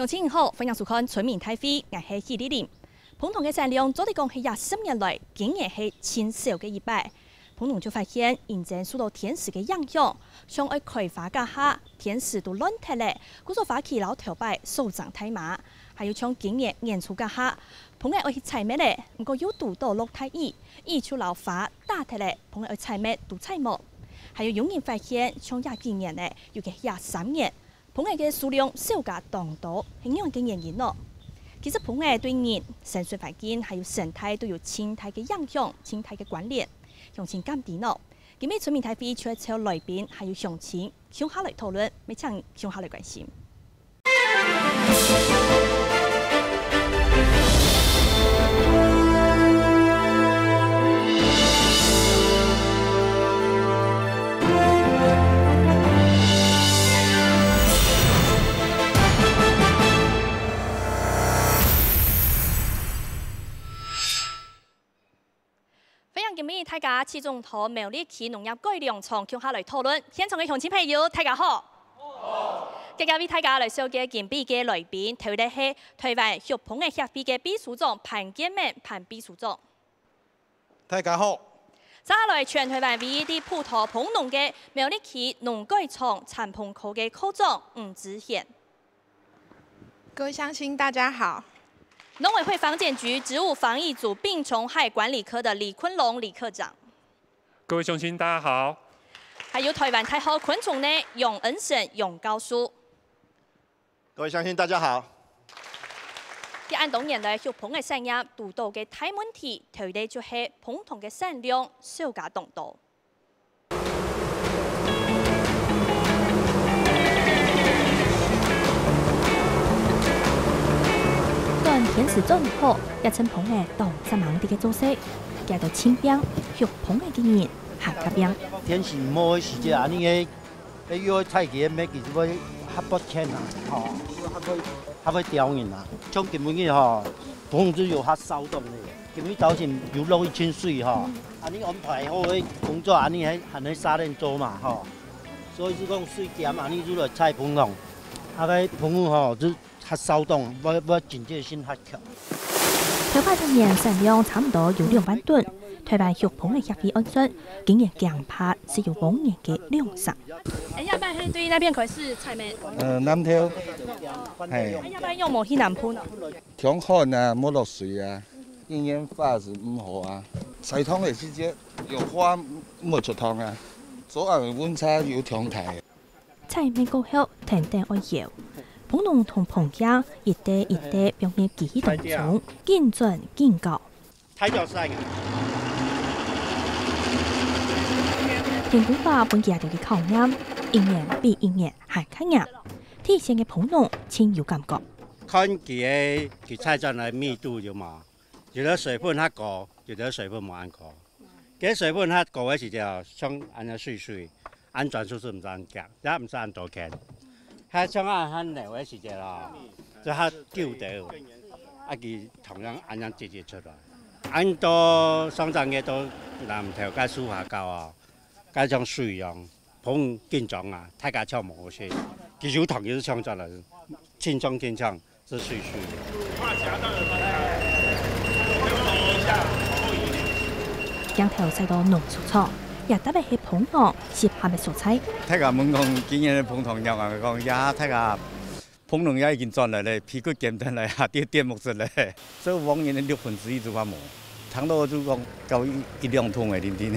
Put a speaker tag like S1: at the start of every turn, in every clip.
S1: 杨千后，分享收看《水面太飞》廿四二二点，普通嘅产量早啲讲系廿十年来，竟然系前少嘅一百，普通就发现现正受到天时嘅影响，想日开花嘅下，天时都乱脱咧，故作发起老头摆手掌太麻，还有从今年年初嘅下，盘塘开始齐咩咧，唔过有独到落太热，热出老花打脱咧，盘塘要齐咩？度菜还有有人发现像廿几年咧，又系廿三年。螃蟹嘅数量、少價、檔度係因為經咯。其实螃蟹对人、城水环境还有生态都有潛态嘅影响、潛态嘅关联，向前金點咯，咁啲村民睇出嚟坐裏邊要向前上下来讨论，咪請上下来关心。我们大家来集苗栗论农业改良厂接下来讨论现场的乡亲朋友大家好，大家来收集建边的来宾，台的是台湾协盘的协会的秘书长彭建明彭秘书长，大家好，接下来全台湾唯一的葡萄棚农家苗栗县农改厂产鹏科的科长吴子贤，各位乡亲大家好。农委会防检局植物防疫组病虫害管理科的李坤龙李科长，
S2: 各位乡亲，大家好。
S1: 还有台湾太后昆虫呢，永恩省永高书。各位乡亲，大家好。吉安东岩的秀棚的山压独到的太满田，头地就是蓬同的山量，少加东多。天时真好，一群螃蟹荡在网底个做事，加到清冰，血螃蟹嘅面下甲冰。天
S3: 时唔好，是只啊！你去去约菜田，买几只番黑不天啊！吼，黑不黑不刁人啊！冲金鱼吼，同时又黑骚动的。金鱼早晨又落一千水吼，啊！你安排好工作，啊！你喺喺沙人做嘛！吼，所以是讲水点啊！你如果菜棚内，啊！个棚内吼就。开
S1: 花量使用差不多有两万吨，血的安全，今年强拍往年的两成。哎对那边
S4: 呃，南哎。
S1: 哎南
S5: 强旱啊，没落水啊，是不好啊。的花没出啊。昨晚温差
S1: 普通同棚家一代一代表面记忆虫，重，见转见旧。脚是啥嘅？田姑爸，本届就去考鸭，一年比一年还开鸭。睇起的嘅棚农有感觉。
S3: 看佢个佢菜庄的密度有无？有的水分较高，有的水分冇安高。佮水分较高，的时候，像安尼安全系数唔是安强，也唔是安多强。他枪啊，他那位是只咯，就较丢掉，啊，佮同样安然直接出来。很多商场嘅都南头加素吓教啊，加上水样，碰紧张啊，大家枪冇其实少同样枪战来，建壮建壮，只水水。
S1: 两条细杆拢收。要搭配黑膨糖是下面所采。
S6: 大家们讲今年的膨糖肉啊，讲呀，大家膨糖也已经转来了，屁股坚定来，下跌跌木子嘞。这往年的六分之一就发毛，差不就讲搞一一两桶诶，听听。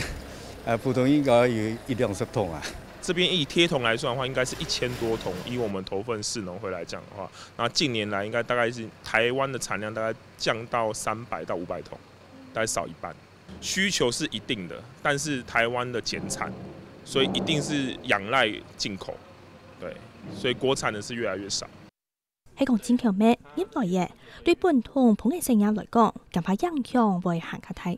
S6: 啊，普通应该有一两十桶啊。
S7: 这边以贴桶来算的话，应该是一千多桶。以我们头份市农会来讲的话，那近年来应该大概是台湾的产量大概降到三百到五百桶，大概少一半。需求是一定的，但是台湾的减产，所以一定是仰赖进口，对，所以国产的是越来越少。
S1: 讲咩？外耶，对来讲，强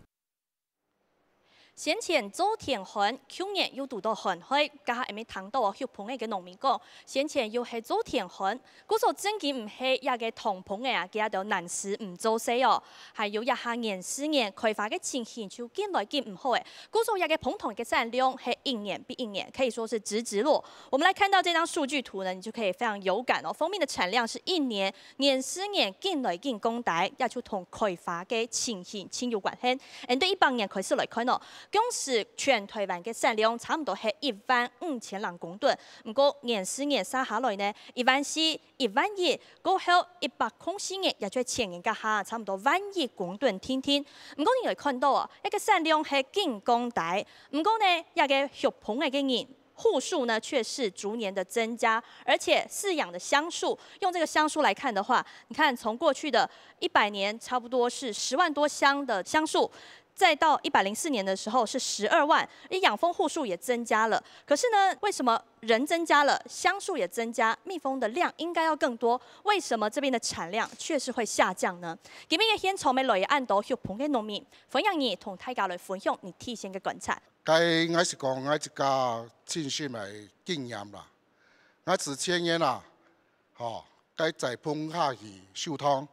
S1: 先前做田坎，去年又拄到旱灾，加下面塘到哦。玉盘个农民讲，先前又是做田坎，古早经济唔起，也嘅糖盘个啊，佮一条难事唔做事哦，还有一下年四年开发嘅情形就见来见唔好诶，古早一个捧糖嘅产量系一年比一年，可以说是直直落。我们来看到这张数据图呢，你就可以非常有感哦。蜂蜜的产量是一年年四年见来见工台，也就同开发嘅形亲有关系。诶，对一百年开始来看哦。公司全台湾嘅产量，差唔多系一万五千公吨。唔过，廿四年三下来呢，一万四、一万二，过后一百公四年，也才前人家下，差唔多万亿公吨天天。唔过，你会看到啊，一个产量系进攻台。唔过呢，亚个血棚嘅人户数呢，却是逐年的增加，而且饲养的箱数，用这个箱数来看的话，你看从过去的一百年，差不多是十万多箱的箱数。再到一百零四年的时候是十二万，因养蜂户数也增加了。可是呢，为什么人增加了，箱数也增加，蜜蜂的量应该要更多？为什么这边的产量确实会下降呢？给边嘅天草莓落去按到有捧给农民，逢样你同大家来分享你提前嘅观察。
S8: 该我是讲我一家亲身嘅经验啦，我自前年啦，吼，该再棚下去收汤，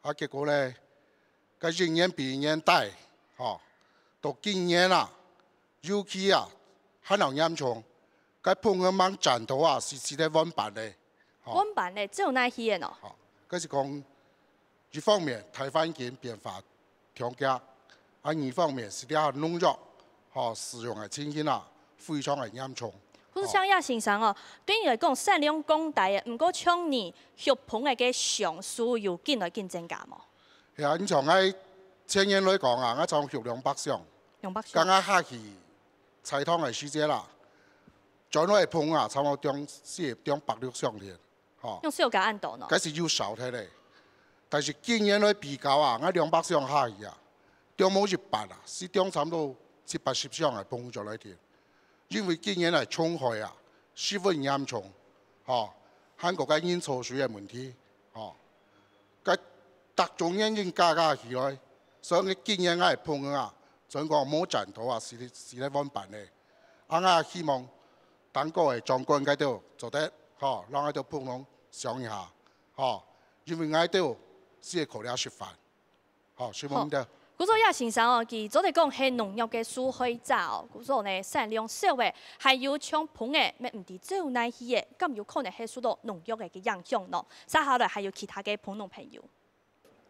S8: 啊结果呢？个一年比一年大。哦，都經嘢啦，尤其啊，很難严重该碰佢掹前头啊，是值得温辦嘅。温
S1: 辦咧，只有那些嘢咯。吼，
S8: 佢是讲一方面台灣经变化强勁，啊，另一方面是了下農業，哦，使用的清新啊，非常的严重。
S1: 胡強亞先生哦，对你来讲，善良公大的，唔过像年血捧的嘅上司又进来竞争加冇？
S8: 呀，你咁長今年来讲啊，我湊夠两百箱，刚刚下去採湯係輸咗啦。再落去碰啊，不多兩四兩八六上添，哦。
S1: 用四個按度咯，
S8: 嗰是優少睇咧。但是今验来比较啊，我两百箱下去啊，兩冇一百啊，是兩差多七八十箱来碰咗来去添。因为今年来冲开啊，十分严重，哦，韩国家烟草税水问题，題，哦，佢特种煙已加加起来。所以我建议我係幫佢啊，想讲冇前途啊，是呢，是呢款辦嘅。啊，我希望等個位長官嗰度做得，让我哋幫農想一下，嗬，因为我哋試過啲失敗，嗬，希望得。
S1: 嗰種野生哦，佢早讲，讲係農藥嘅蘇黑藻，嗰種呢善良会，还有要搶盤嘅，唔係只有奶氣嘅，咁有可能係受到农藥嘅影响咯。再下來还有其他嘅幫農朋友。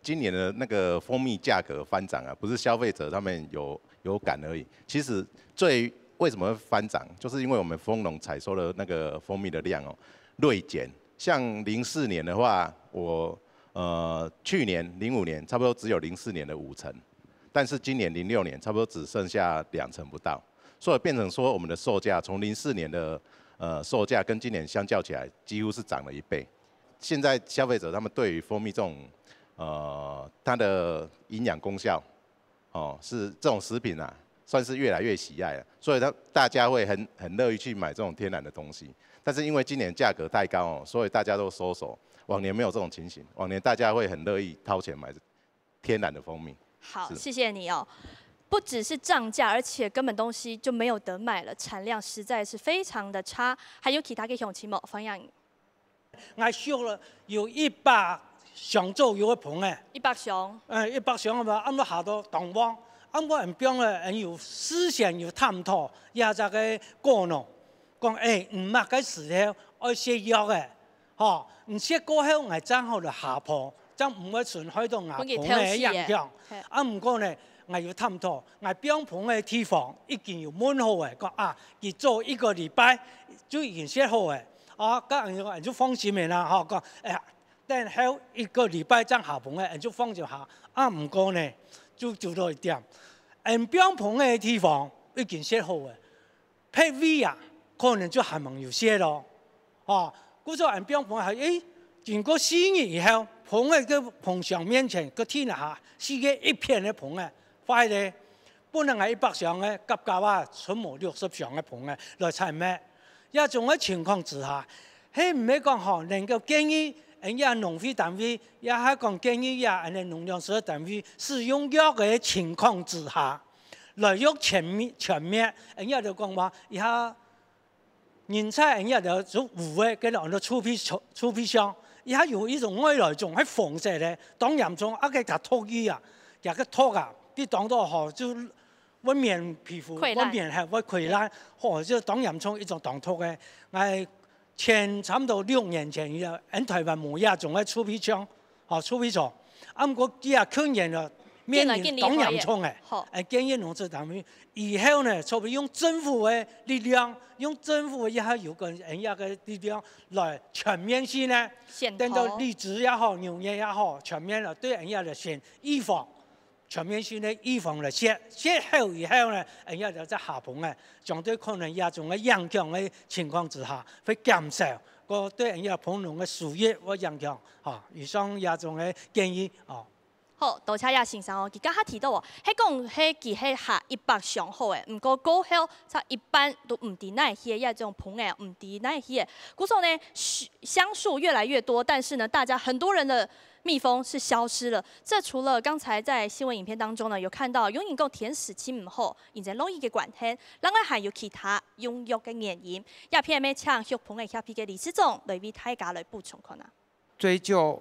S7: 今年的那个蜂蜜价格翻涨啊，不是消费者他们有有感而已。其实最为什么翻涨，就是因为我们蜂农采收的那个蜂蜜的量哦锐减。像零四年的话，我呃去年零五年差不多只有零四年的五成，但是今年零六年差不多只剩下两成不到，所以变成说我们的售价从零四年的呃售价跟今年相较起来，几乎是涨了一倍。现在消费者他们对于蜂蜜这种。呃，它的营养功效，哦，是这种食品啊，算是越来越喜爱了。所以，他大家会很很乐意去买这种天然的东西。但是，因为今年价格太高哦，所以大家都收手。往年没有这种情形，往年大家会很乐意掏钱买天然的蜂蜜。
S1: 好，谢谢你哦。不只是涨价，而且根本东西就没有得卖了，产量实在是非常的差。还有其他给熊奇某方洋，
S9: 我收了有一把上租有一棚诶，
S1: 一百上，
S9: 嗯，一百箱嘅話，按都下到同房，咁我唔诶，人有思想有探讨，一下就嘅講咯，講誒唔擘个时候愛食药诶，吼，唔食过后我正好嚟下坡，真唔會损害到牙盤诶一樣啊唔过呢。我要探讨，我冰盤的地方已经有满好诶，讲啊熱做一个礼拜就已经说好嘅，啊咁啊就放心诶啦，讲诶。誒。等候一个礼拜，真下棚嘅，就放就下。啊唔过呢，就做到一点。按标棚的地方，已经写好诶，配位啊，可能就寒没有写咯。哦，嗰座按标盤还诶，经过四日以后，棚的个棚上面前个天啊下，世个一片嘅棚啊，快咧。不能係一百上诶，急架啊，全部六十場嘅棚啊，来采咩？一种嘅情况之下，係唔係讲好能够建议。人家农肥单位也还讲建议呀，人家农量少单位使用药的情况之下，来药全面全面，人家就讲话也，人才人家就做五的，跟两个储皮储储皮箱，也有一种外来种，还红色的，当然种一个叫脱衣啊，一个脱啊，你当到好就外面皮肤外面黑，会溃烂，或者当然种一种当脱的，哎。前差不多六年前，伊喺台湾冇嘢，总喺出皮枪，哦，出皮枪。啊，毋过伊也去年了，面临党洋冲诶，建议农村党员以后呢，除非用政府诶力量，用政府一下有关人一个力量来全面性呢，等到荔枝也好，农业也好，全面了对人家的先预防。全面性的预防嘞，接接好以后呢，人要留在下棚呢，相对可能也种个阴强的情况之下会减少，个对人要棚农的树叶个阴强，哦，以上也种的建议哦。
S1: 好，多谢叶先生哦，佮他提到哦，佮讲其实下一百上好诶，唔过过后，他一般都唔伫那些，一种棚诶，唔伫那些。古早呢，香树越来越多，但是呢，大家很多人的。蜜蜂是消失了，这除了刚才在新闻影片当中呢，有看到，用人够填死，亲母后，现在容易给管天，另外还有其他拥有的原因，也片要请血盆的一皮给李思总来为大家来补充看啊。
S5: 追究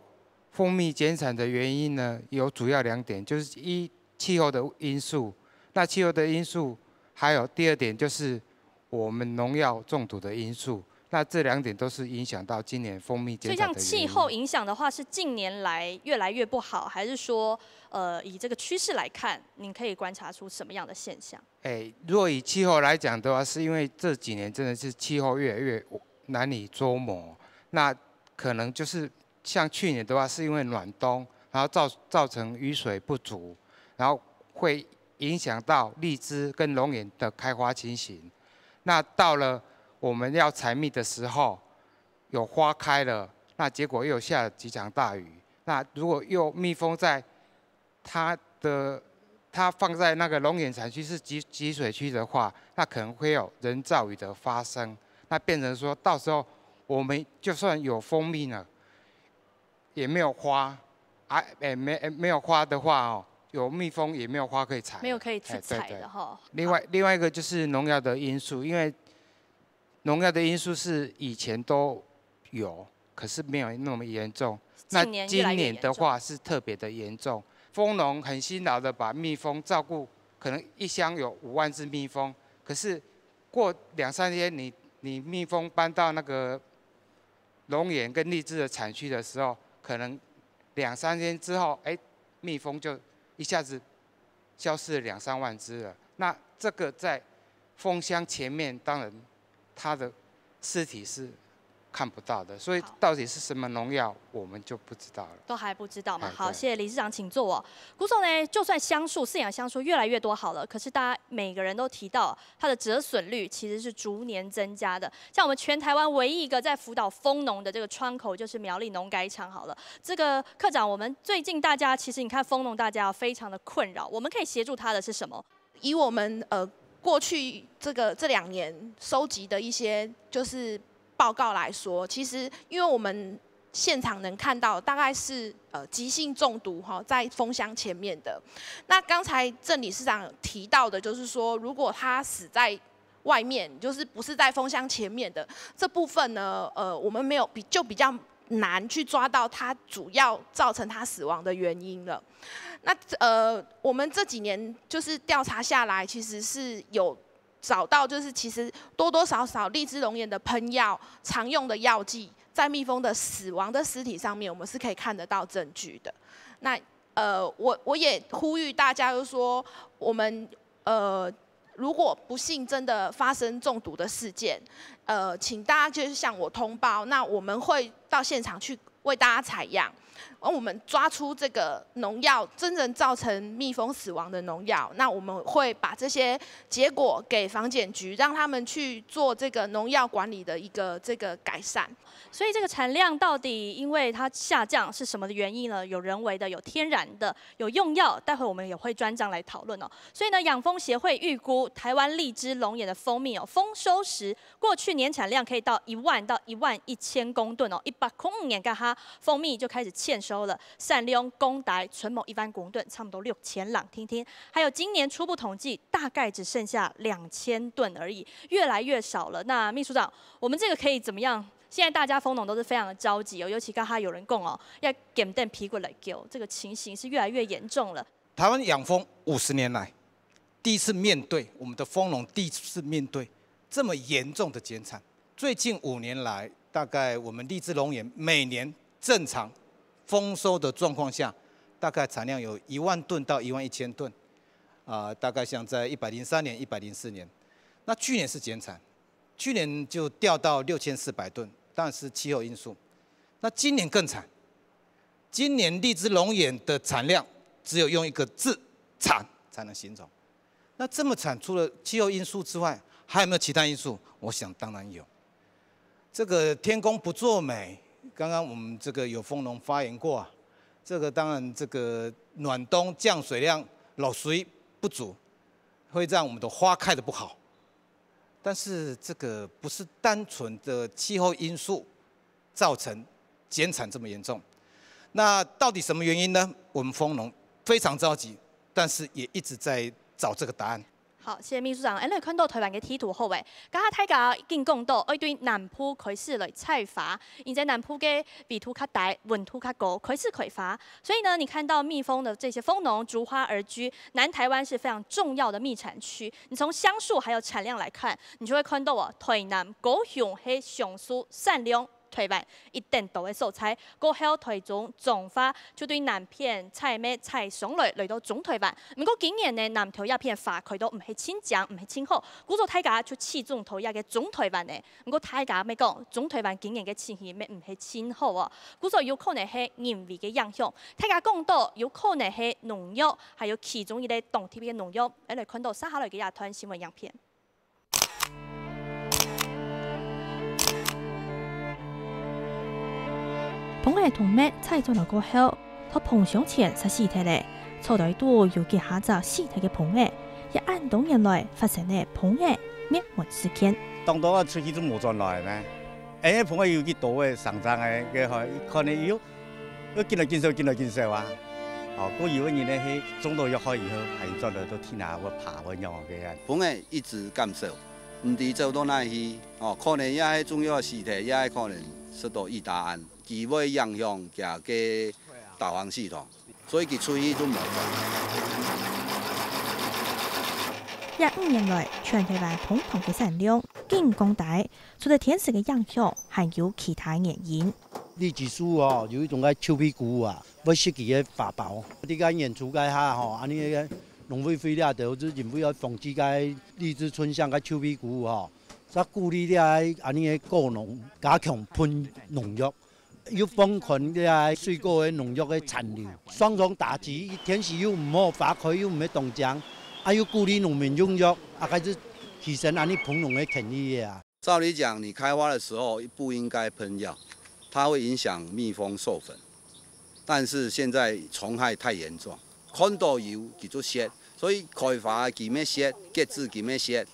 S5: 蜂蜜减产的原因呢，有主要两点，就是一气候的因素，那气候的因素，还有第二点就是我们农药中毒的因素。那这两点都是影响到今年蜂蜜减少就像气候
S1: 影响的话，是近年来越来越不好，还是说，呃，以这个趋势来看，您可以观察出什么样的现象？
S5: 哎，若以气候来讲的话，是因为这几年真的是气候越来越难以捉摸。那可能就是像去年的话，是因为暖冬，然后造造成雨水不足，然后会影响到荔枝跟龙眼的开花情形。那到了。我们要采蜜的时候，有花开了，那结果又下了几场大雨。那如果又蜜蜂在它的它放在那个龙眼产区是集积水区的话，那可能会有人造雨的发生。那变成说到时候我们就算有蜂蜜了，也没有花，啊，哎，没，没有花的话哦，有蜜蜂也没有花可以采。没
S1: 有可以自采的哈。
S5: 另外另外一个就是农药的因素，因为。农药的因素是以前都有，可是没有那么严重。那今年的话是特别的严重。蜂农很辛劳的把蜜蜂照顾，可能一箱有五万只蜜蜂，可是过两三天，你你蜜蜂搬到那个龙眼跟荔枝的产区的时候，可能两三天之后，哎，蜜蜂就一下子消失两三万只了。那这个在蜂箱前面，当然。他的尸体是看不到的，所以到底是什么农药，我们就不知道了。
S1: 都还不知道嘛？好，谢谢李市长，请坐。哦。古总呢？就算香树饲养香树越来越多好了，可是大家每个人都提到，它的折损率其实是逐年增加的。像我们全台湾唯一一个在辅导蜂农的这个窗口，就是苗栗农改场好了。这个科长，我们最近大家其实你看蜂农大家非常的困扰，
S10: 我们可以协助他的是什么？以我们呃。过去这个这两年收集的一些就是报告来说，其实因为我们现场能看到，大概是呃急性中毒哈，在封箱前面的。那刚才郑理事长提到的，就是说如果他死在外面，就是不是在封箱前面的这部分呢，呃，我们没有比就比较难去抓到他主要造成他死亡的原因了。那呃，我们这几年就是调查下来，其实是有找到，就是其实多多少少荔枝龙眼的喷药常用的药剂，在蜜蜂的死亡的尸体上面，我们是可以看得到证据的。那呃，我我也呼吁大家，就说我们呃，如果不幸真的发生中毒的事件，呃，请大家就是向我通报，那我们会到现场去为大家采样。而我们抓出这个农药真正造成蜜蜂死亡的农药，那我们会把这些结果给房检局，让他们去做这个农药管理的一个这个改善。所以这个产量到底因
S1: 为它下降是什么的原因呢？有人为的，有天然的，有用药。待会我们也会专章来讨论哦。所以呢，养蜂协会预估台湾荔枝龙眼的蜂蜜哦，丰收时过去年产量可以到一万到一万一千公吨哦，一八五年它蜂蜜就开始。现收了，善利用公袋存某一番公吨，差不多六千朗。听听，还有今年初步统计，大概只剩下两千吨而已，越来越少了。那秘书长，我们这个可以怎么样？现在大家蜂农都是非常的着急哦，尤其刚刚有人供哦，要减蛋皮过来给。这个情形是越来越严重了。
S4: 台湾养蜂五十年来第一次面对我们的蜂农第一次面对这么严重的减产。最近五年来，大概我们荔枝龙眼每年正常。丰收的状况下，大概产量有一万吨到一万一千吨，啊，大概像在一百零三年、一百零四年，那去年是减产，去年就掉到六千四百吨，但是气候因素。那今年更惨，今年荔枝龙眼的产量只有用一个字“惨”才能形容。那这么惨，除了气候因素之外，还有没有其他因素？我想当然有，这个天公不作美。刚刚我们这个有丰农发言过啊，这个当然这个暖冬降水量老水不足，会让我们的花开的不好，但是这个不是单纯的气候因素造成减产这么严重，那到底什么原因呢？我们丰农非常着急，但是也一直在找这个答案。
S1: 好，谢谢秘书长。哎，为看到台湾的梯图好，诶，加刚大家更讲到，一对南坡开始来采伐，现在南坡嘅地图较大，稳图较高，开始葵伐。所以呢，你看到蜜蜂的这些蜂农逐花而居，南台湾是非常重要的蜜产区。你从香树还有产量来看，你就会看到哦，台南狗熊，黑熊苏善良。台湾一定都会受菜，过后台中种发就对南片菜咩菜上来来到种台湾，不过今年呢南投一片花开到唔系千正唔系千好，故作大家就四种台一个种台湾嘅，不过大家咩讲，种台湾今年嘅天气咩唔系千好哦，故作有可能系人为嘅影响，大家讲到有可能系农药，还有其中一类冬天嘅农药，来看到稍下来嘅一段新闻影片。螃蟹同物采做了过后，他捧上前杀死脱嘞，错在多又给查找死脱个螃诶，也按动原来发生的螃诶灭门事件。
S6: 当初我出去都无转来咩？哎，螃蟹有几多位涨诶，个，个可能有，又见来见识见来见识啊。哦，我以为你呢是中到约好以后，
S4: 还转来到天下会爬会养个人。螃蟹一直感受，唔知走到哪里哦？可能也许重要的事体，也许可能说到伊答案。气味影响加个导航系统，所以佮出去都麻烦。
S1: 一五年来，全体湾统统的闪亮。景光台，除了天时的影响，还有其他原因。荔枝树哦，
S3: 有一种个臭皮菇啊，不设计个发包。你个演出介下吼，安尼个农会会了，就准备要防止该荔枝春香个臭皮菇吼，煞鼓励了安尼个果农加强喷农药。要封存的啊，水果的农药的残留，双重打击。天气又唔好，花开又唔咪冻僵，还又鼓励农民用药，啊开始牺牲安尼喷农的权益
S4: 啊。照理讲，你开花的时候不应该喷药，它会影响蜜蜂授粉。但是现在虫害太严重，看到有就就杀，所以开花几咪杀，结籽几咪杀，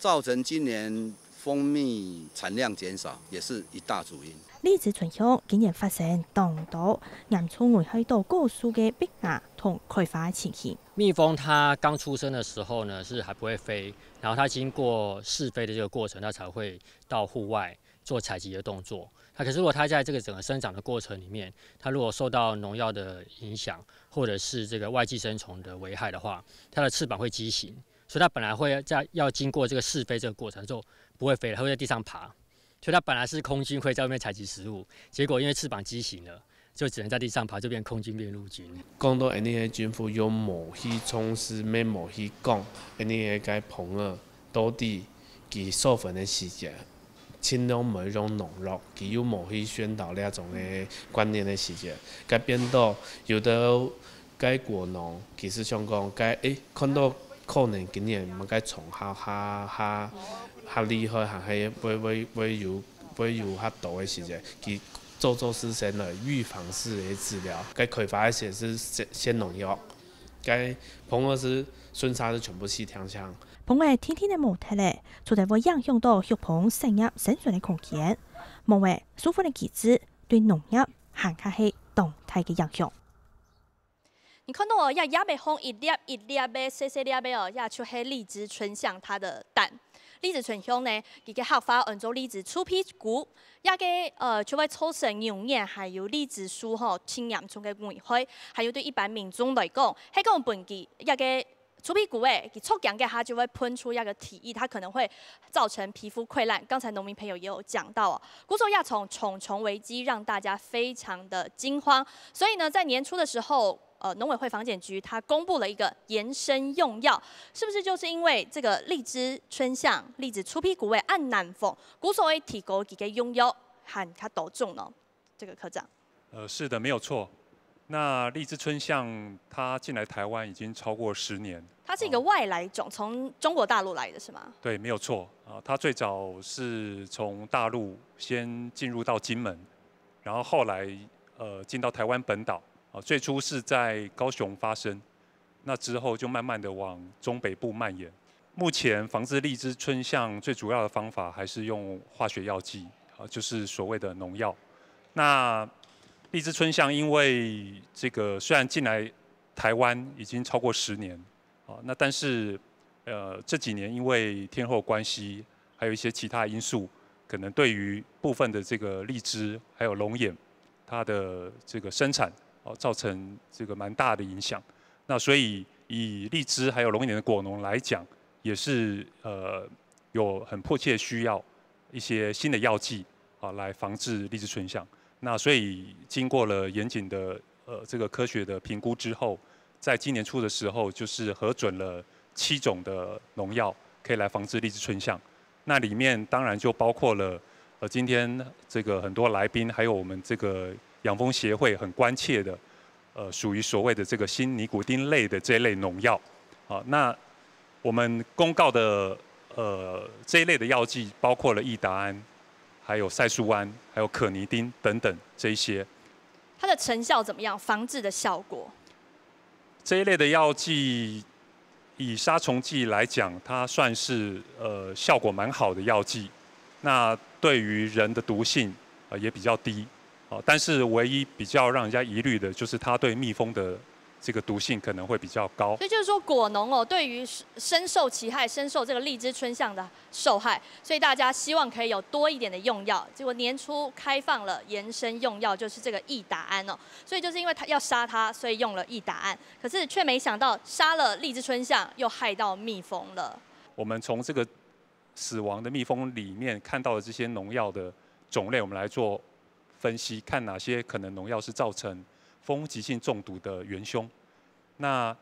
S4: 造成今年蜂蜜产量减少，也是一大主因。
S1: 呢次巡香竟然发现冻到银草外喺度高数嘅壁牙同开花前期，
S11: 蜜蜂它刚出生的时候呢，是还不会飞，然后它经过试飞的这个过程，它才会到户外做采集的动作。它可是如果它在这个整个生长的过程里面，它如果受到农药的影响，或者是这个外寄生虫的危害的话，它的翅膀会畸形，所以它本来会在要经过这个试飞这个过程之后不会飞，了，它会在地上爬。就他本来是空军会在外面采集食物，结果因为翅膀畸形了，就只能在地上爬，就变空军变陆军。
S6: 讲到尼业军服有某些从事咩某些讲，尼业该朋友到底其授粉的时间，产量每种农弱，其有某些宣导那种的观念的时间，该变到有的该果农其实想讲该诶看到可能今年唔该从哈哈哈。较厉害，较起，未未未如未如很毒的时间，去做做事先个预防式的治疗，去开发一些是先先农药，该棚个是笋沙是全部是天枪。
S1: 棚个天天的冒特嘞，就在我影响到血棚生产生存的空间，另外，舒服的机制对农业还较是动态的影响。你看，那也也未蜂一粒一粒的，细细粒的哦，亚出黑荔枝春香它的蛋。栗子全乡呢，伊个合发按照栗子粗皮菇，也个呃，除了抽成营眼，还有栗子树吼，青年种嘅危灰。还有对一般民众来讲，黑个本菌，也个粗皮菇诶，佮触角嘅它就会喷出一个体液，它可能会造成皮肤溃烂。刚才农民朋友也有讲到，古早亚虫虫虫危机让大家非常的惊慌，所以呢，在年初的时候。呃，农委会房检局它公布了一个延伸用药，是不是就是因为这个荔枝春香、荔枝除皮古味暗难否？古所谓提高其个用药，喊它都中了，这个科长。
S2: 呃，是的，没有错。那荔枝春香它进来台湾已经超过十年。
S1: 它是一个外来种，从中国大陆来的是吗？
S2: 对，没有错啊。它最早是从大陆先进入到金门，然后后来呃进到台湾本岛。哦，最初是在高雄发生，那之后就慢慢的往中北部蔓延。目前防治荔枝春象最主要的方法还是用化学药剂，啊，就是所谓的农药。那荔枝春象因为这个虽然进来台湾已经超过十年，啊，那但是呃这几年因为天候关系，还有一些其他因素，可能对于部分的这个荔枝还有龙眼，它的这个生产。哦，造成这个蛮大的影响。那所以以荔枝还有龙眼的果农来讲，也是呃有很迫切需要一些新的药剂啊来防治荔枝春象。那所以经过了严谨的呃这个科学的评估之后，在今年初的时候就是核准了七种的农药可以来防治荔枝春象。那里面当然就包括了呃今天这个很多来宾还有我们这个。养蜂协会很关切的，呃，属于所谓的这个新尼古丁类的这一类农药。好，那我们公告的呃这一类的药剂包括了异达安，还有赛苏胺，还有可尼丁等等这一些。
S1: 它的成效怎么样？防治的效果？
S2: 这一类的药剂以杀虫剂来讲，它算是呃效果蛮好的药剂。那对于人的毒性啊也比较低。哦，但是唯一比较让人家疑虑的就是它对蜜蜂的这个毒性可能会比较高。所以
S1: 就是说，果农哦，对于深受其害、深受这个荔枝春象的受害，所以大家希望可以有多一点的用药。结果年初开放了延伸用药，就是这个异达胺哦。所以就是因为它要杀它，所以用了异达胺，可是却没想到杀了荔枝春象，又害到蜜蜂了。
S2: 我们从这个死亡的蜜蜂里面看到的这些农药的种类，我们来做。分析看哪些可能农药是造成蜂急性中毒的元凶。那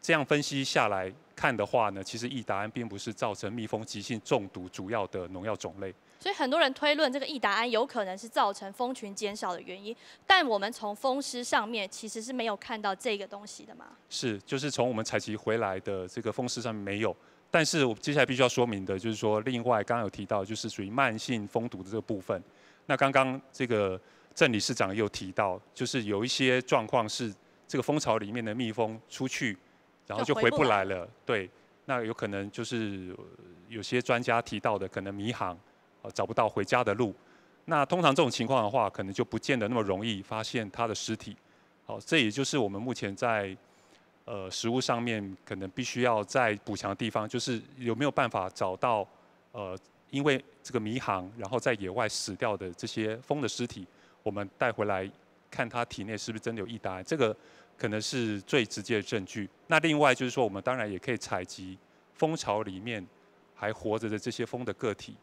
S2: 这样分析下来看的话呢，其实异达安并不是造成蜜蜂急性中毒主要的农药种类。
S1: 所以很多人推论这个异达安有可能是造成蜂群减少的原因，但我们从蜂湿上面其实是没有看到这个东西的嘛？
S2: 是，就是从我们采集回来的这个蜂湿上面没有。但是我接下来必须要说明的就是说，另外刚刚有提到就是属于慢性蜂毒的这个部分。那刚刚这个郑理事长又提到，就是有一些状况是这个蜂巢里面的蜜蜂出去，然后就回不来了。对，那有可能就是有些专家提到的，可能迷航，找不到回家的路。那通常这种情况的话，可能就不见得那么容易发现它的尸体。好，这也就是我们目前在呃食物上面可能必须要再补强的地方，就是有没有办法找到呃。因为这个迷航，然后在野外死掉的这些蜂的尸体，我们带回来看它体内是不是真的有答达，这个可能是最直接的证据。那另外就是说，我们当然也可以采集蜂巢里面还活着的这些蜂的个体，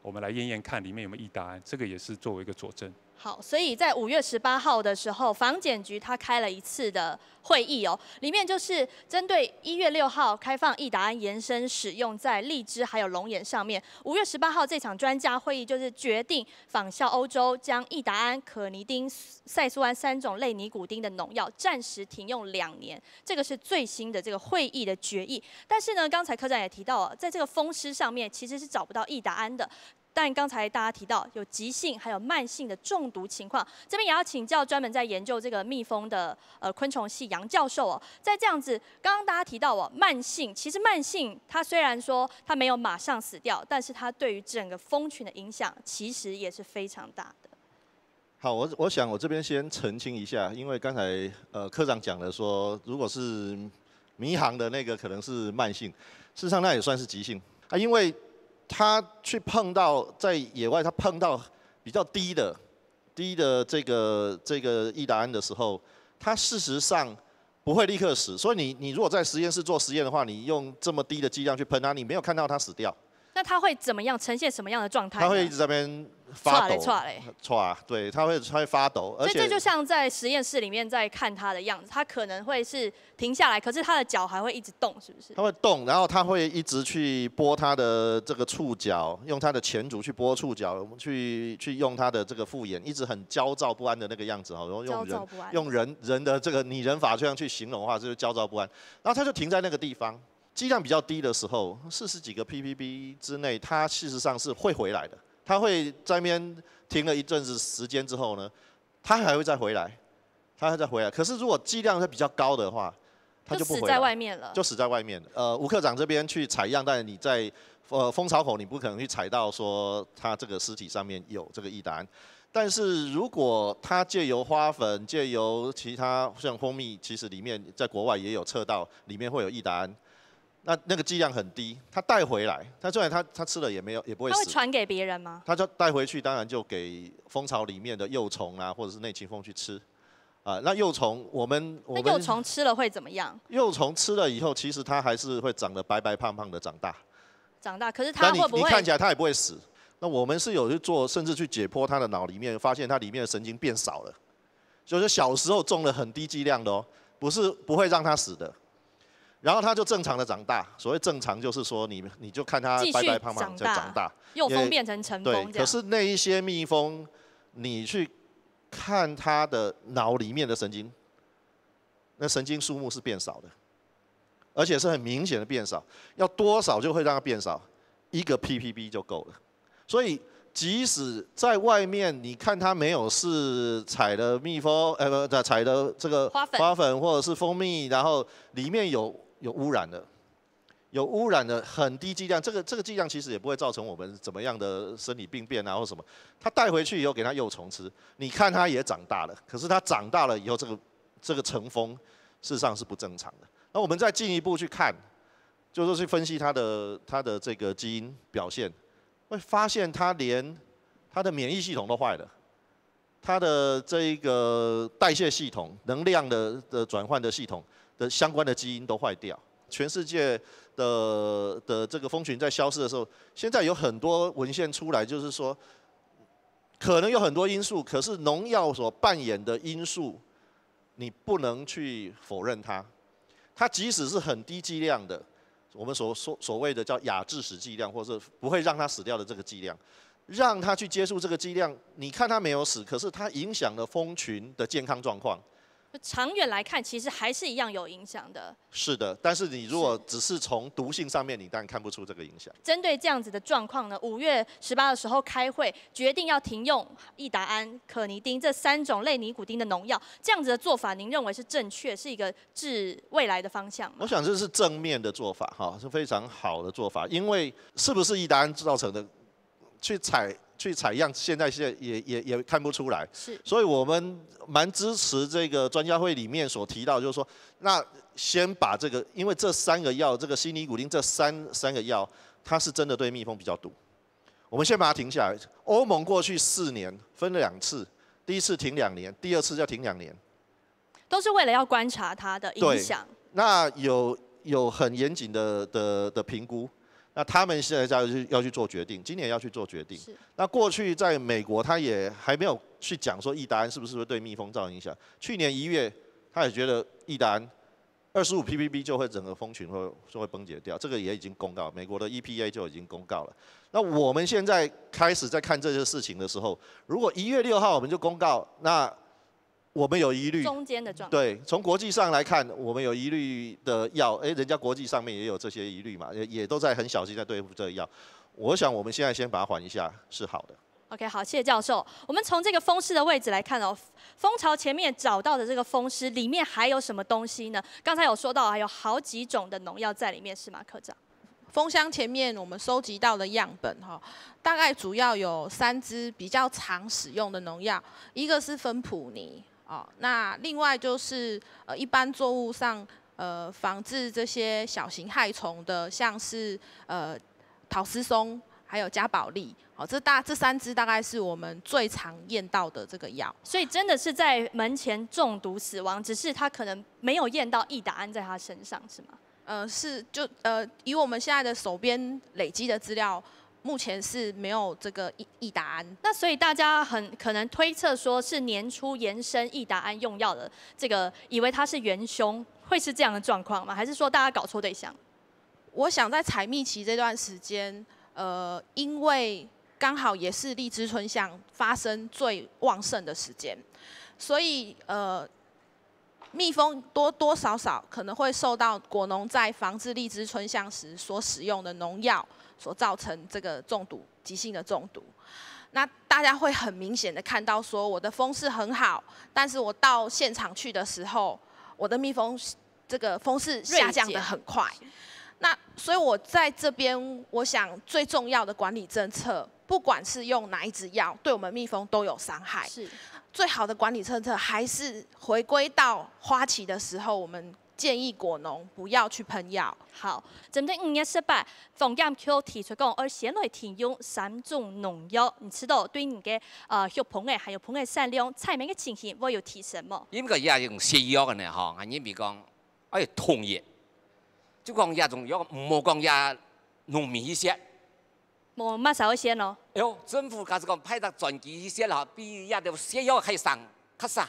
S2: 我们来验验看里面有没有答达，这个也是作为一个佐证。
S1: 好，所以在五月十八号的时候，房检局他开了一次的会议哦，里面就是针对一月六号开放易达安延伸使用在荔枝还有龙眼上面。五月十八号这场专家会议就是决定仿效欧洲，将易达安、可尼丁、赛苏胺三种类尼古丁的农药暂时停用两年。这个是最新的这个会议的决议。但是呢，刚才科长也提到了，在这个风湿上面其实是找不到易达安的。但刚才大家提到有急性还有慢性的中毒情况，这边也要请教专门在研究这个蜜蜂的呃昆虫系杨教授哦，在这样子，刚刚大家提到哦，慢性其实慢性它虽然说它没有马上死掉，但是它对于整个蜂群的影响其实也是非常大的。
S7: 好，我我想我这边先澄清一下，因为刚才呃科长讲了说，如果是迷航的那个可能是慢性，事实上那也算是急性啊，因为。他去碰到在野外，他碰到比较低的、低的这个这个易达胺的时候，它事实上不会立刻死。所以你你如果在实验室做实验的话，你用这么低的剂量去喷它，你没有看到它死掉。
S1: 那它会怎么样？呈现什么样的状态？它会一直
S7: 在边。发抖，错了错了，对，他会他会发抖，所以这就
S1: 像在实验室里面在看他的样子，他可能会是停下来，可是他的脚还会一直动，是不是？他
S7: 会动，然后他会一直去拨他的这个触角，用他的前足去拨触角，去去用他的这个复眼，一直很焦躁不安的那个样子哈，然后用人用人人的这个拟人法这样去形容的话，就是焦躁不安。然后他就停在那个地方，剂量比较低的时候，四十几个 ppb 之内，它事实上是会回来的。他会在那边停了一阵子时间之后呢，他还会再回来，他还再回来。可是如果剂量是比较高的话，他就不回来，就死在外面。了。呃，吴科长这边去采样，但你在呃蜂巢口，你不可能去采到说他这个尸体上面有这个异胺。但是如果它借由花粉，借由其他像蜂蜜，其实里面在国外也有测到，里面会有异胺。那那个剂量很低，他带回来，他虽然他他吃了也没有，也不会死。他会传
S1: 给别人吗？
S7: 他就带回去，当然就给蜂巢里面的幼虫啊，或者是内勤蜂去吃。啊，那幼虫我们，那幼虫
S1: 吃了会怎么样？
S7: 幼虫吃了以后，其实它还是会长得白白胖胖的，长大。
S1: 长大，可是它会不会？看起来
S7: 它也不会死。那我们是有去做，甚至去解剖它的脑里面，发现它里面的神经变少了。就是小时候中了很低剂量的哦，不是不会让它死的。然后它就正常的长大，所谓正常就是说你你就看它白白胖胖就长大，又蜂变成成蜂对，可是那一些蜜蜂，你去看它的脑里面的神经，那神经数目是变少的，而且是很明显的变少，要多少就会让它变少，一个 ppb 就够了。所以即使在外面你看它没有是采的蜜蜂，呃，不，对，采的这个花粉，花粉或者是蜂蜜，然后里面有。有污染的，有污染的很低剂量，这个这个剂量其实也不会造成我们怎么样的生理病变啊，或什么。他带回去以后给它幼虫吃，你看它也长大了。可是它长大了以后，这个这个成风事实上是不正常的。那我们再进一步去看，就是去分析它的它的这个基因表现，会发现它连它的免疫系统都坏了，它的这一个代谢系统能量的的转换的系统。的相关的基因都坏掉，全世界的的这个蜂群在消失的时候，现在有很多文献出来，就是说可能有很多因素，可是农药所扮演的因素，你不能去否认它。它即使是很低剂量的，我们所说所谓的叫亚致死剂量，或者是不会让它死掉的这个剂量，让它去接触这个剂量，你看它没有死，可是它影响了蜂群的健康状况。
S1: 长远来看，其实还是一样有影响的。
S7: 是的，但是你如果只是从毒性上面，你当然看不出这个影响。
S1: 针对这样子的状况呢，五月十八的时候开会决定要停用益达安、可尼丁这三种类尼古丁的农药，这样子的做法，您认为是正确，是一个治未来的方向吗？我想
S7: 这是正面的做法，哈，是非常好的做法，因为是不是益达制造成的？去采去采样，现在现也也也看不出来。是，所以我们蛮支持这个专家会里面所提到，就是说，那先把这个，因为这三个药，这个西尼古丁这三三个药，它是真的对蜜蜂比较毒，我们先把它停下来。欧盟过去四年分了两次，第一次停两年，第二次要停两年，
S1: 都是为了要观察它的影响。
S7: 那有有很严谨的的的评估。那他们现在要要去做决定，今年要去做决定。那过去在美国，他也还没有去讲说一丹是不是会对蜜蜂造成影响。去年一月，他也觉得一丹二十五 ppb 就会整个蜂群会就会崩解掉，这个也已经公告，美国的 EPA 就已经公告了。那我们现在开始在看这些事情的时候，如果一月六号我们就公告，那我们有疑虑，中间的状态。对，从国际上来看，我们有疑虑的药，哎，人家国际上面也有这些疑虑嘛，也也都在很小心在对付这药。我想我们现在先把它缓一下是好的。
S1: OK，好，谢谢教授。我们从这个风湿的位置来看哦，蜂巢前面找到的这个风湿里面还有什么东西呢？刚才有说到，有好几种的农
S10: 药在里面是吗，科长？蜂箱前面我们收集到的样本哈，大概主要有三支比较常使用的农药，一个是芬普尼。哦，那另外就是呃，一般作物上呃防治这些小型害虫的，像是呃桃丝松还有加宝利，哦，这大这三支大概是我们最常验到的这个药。所以真的是在门
S1: 前中毒死亡，只是他可能没有验到异达安在他身上是吗？呃，是就呃以我们现在的手边累积的资料。目前是没有这个易异达安。那所以大家很可能推测说是年初延伸易达安用药的这个，以为它是元凶，会是这样的状况吗？还是说大家搞错对
S10: 象？我想在采蜜期这段时间，呃，因为刚好也是荔枝春香发生最旺盛的时间，所以呃，蜜蜂多多少少可能会受到果农在防治荔枝春香时所使用的农药。所造成这个中毒，急性的中毒。那大家会很明显的看到，说我的风势很好，但是我到现场去的时候，我的蜜蜂这个风势下降的很快。那所以我在这边，我想最重要的管理政策，不管是用哪一支药，对我们蜜蜂都有伤害。是，最好的管理政策还是回归到花期的时候，我们。建议果农不要去喷药。
S1: 好，针对五月十八，中央又提出讲，而先来停用三种农药。你知道对你的呃血棚诶，还有棚诶善良菜量嘅情形，我有提什么？
S7: 因为也用泻药个呢哈，阿人咪讲，哎，同意，就
S1: 讲阿种药唔莫讲阿农民一些。莫乜少一些咯？哎呦，政府开始讲派达专机一些咯，比阿头泻药还省，较省，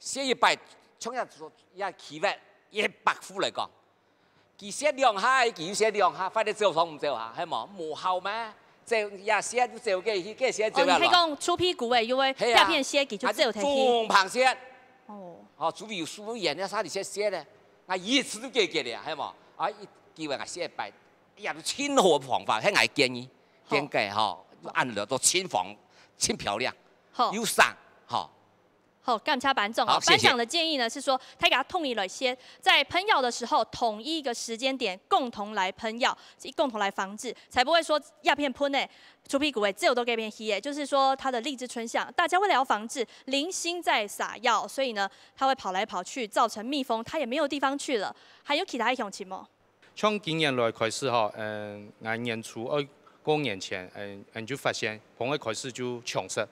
S7: 泻一百。聰业做也企域一百户来讲，其實量下，其實量下，反正做上唔做下，係嘛？無效咩？即係呀，寫都做嘅，幾多
S1: 寫做啦？哦，你聽講出屁股嘅，因為下邊写幾多做睇？仲螃蟹？哦，
S7: 哦，做俾有疏遠，你啥啲写写咧？啊，一次都给给你，係嘛？啊，幾圍我寫敗，呀都千何防範，係挨建议，建計嗬，都按兩都千防，千漂亮，好有散，嚇。
S1: 好，干么家班好，班长的建议呢是说，他给他统一了，先在喷药的时候统一一个时间点，共同来喷药，一共同来防治，才不会说药片喷诶，出屁股诶，只有都给变黑诶，就是说他的荔枝春象，大家为了要防治，零星在撒药，所以呢，他会跑来跑去，造成蜜蜂他也没有地方去了，还有其他一种情况。
S6: 从今年来开始哈，嗯，按年初二过年前，嗯，就发现，从一开始就强势。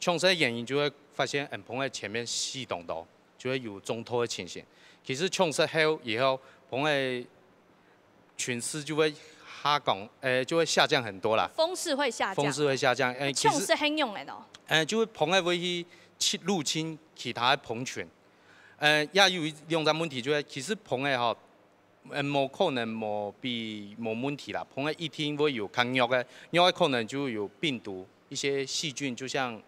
S6: 呛食原因就会发现，嗯，螃蟹前面系统道就会有中毒的情形。其实呛食后以后，螃蟹群势就会下降，诶，就会下降很多啦。
S1: 风势会下降。风势
S6: 会下降，诶，其实。呛
S1: 很用诶咯。
S6: 诶，就会螃蟹会去入侵其他螃群，诶，也有一两个问题，就是其实螃蟹吼，嗯，无可能无比无问题啦。螃蟹一天会有抗药的，药可能就有病毒、一些细菌，就像。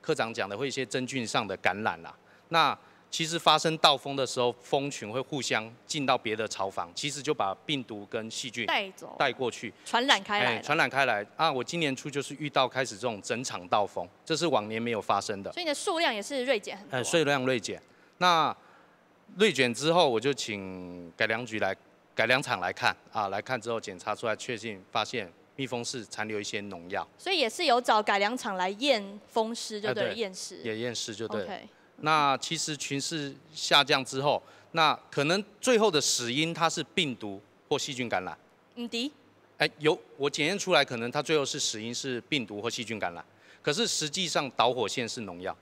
S6: 科长讲的会一些真菌上的感染啦，那其实发生倒风的时候，蜂群会互相进到别的巢房，其实就把病毒跟细菌带走带过去，传
S1: 染开来，传
S6: 染开来。啊，我今年初就是遇到开始这种整场倒风，这是往年没有发生的。所
S1: 以你的数量也是锐减很
S6: 多。呃，数量锐减，那锐减之后，我就请改良局来改良厂来看啊，来看之后检查出来，确信发现。密封式残留一些农药，
S1: 所以也是有找改良厂来验封尸，就对？验尸
S6: 也验尸，就对。那其实群势下降之后，那可能最后的死因它是病毒或细菌感染。嗯，的。哎，有我检验出来，可能它最后是死因是病毒或细菌感染，可是实际上导火线是农药。